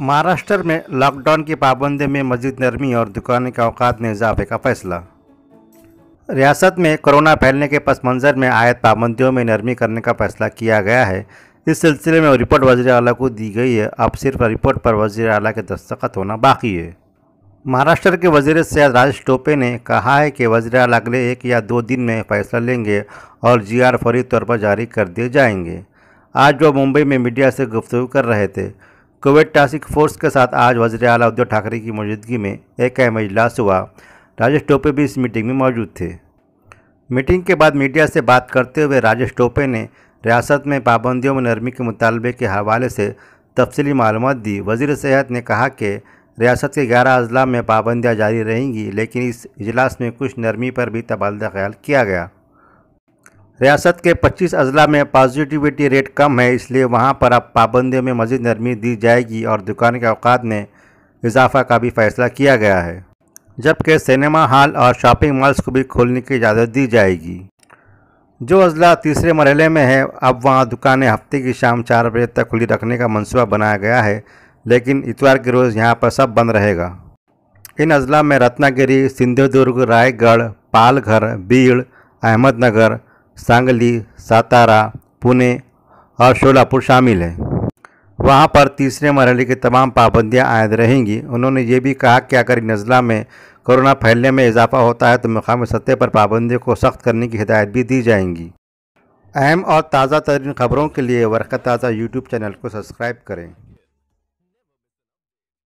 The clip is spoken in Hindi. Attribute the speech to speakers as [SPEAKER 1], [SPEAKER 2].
[SPEAKER 1] महाराष्ट्र में लॉकडाउन की पाबंदी में मजीद नरमी और दुकान के अवकात में इजाफे का फैसला रियासत में कोरोना फैलने के पस मंज़र में आयत पाबंदियों में नरमी करने का फैसला किया गया है इस सिलसिले में रिपोर्ट वजी अला को दी गई है अब सिर्फ रिपोर्ट पर वजी अला के दस्तखत होना बाकी है महाराष्ट्र के वजीर सेहत राजेश टोपे ने कहा है कि वजी अला अगले एक या दो दिन में फैसला लेंगे और जी आर फौरी तौर पर जारी कर दिए जाएंगे आज वो मुंबई में मीडिया से गुफ्तु कर रहे थे कोविड टास्क फोर्स के साथ आज वजर अला उद्धव ठाकरे की मौजूदगी में एक अहम इजलास हुआ राजेश टोपे भी इस मीटिंग में मौजूद थे मीटिंग के बाद मीडिया से बात करते हुए राजेश टोपे ने रियासत में पाबंदियों में नरमी के मुतालबे के हवाले से तफसली मालूम दी वजी सेहत ने कहा कि रियासत के ग्यारह अजला में पाबंदियाँ जारी रहेंगी लेकिन इस इजलास में कुछ नरमी पर भी तबादला ख्याल किया गया रियासत के 25 अजला में पॉजिटिविटी रेट कम है इसलिए वहां पर अब पाबंदियों में मजीद नरमी दी जाएगी और दुकान के अवकात में इजाफा का भी फैसला किया गया है जबकि सिनेमा हॉल और शॉपिंग मॉल्स को भी खोलने की इजाज़त दी जाएगी जो अजला तीसरे मरहले में है अब वहाँ दुकानें हफ्ते की शाम चार बजे तक खुली रखने का मनसूबा बनाया गया है लेकिन इतवार के रोज़ यहाँ पर सब बंद रहेगा इन अजला में रत्नागिरी सिंधुदुर्ग रायगढ़ पालघर बीड़ अहमदनगर सांगली सातारा पुणे और शोलापुर शामिल हैं वहाँ पर तीसरे मरहले की तमाम पाबंदियाँ आयद रहेंगी उन्होंने ये भी कहा कि अगर नज़ला में कोरोना फैलने में इजाफा होता है तो मकामी सतह पर पाबंदियों को सख्त करने की हिदायत भी दी जाएंगी अहम और ताज़ा तरीन खबरों के लिए वर्क ताज़ा यूट्यूब चैनल को सब्सक्राइब करें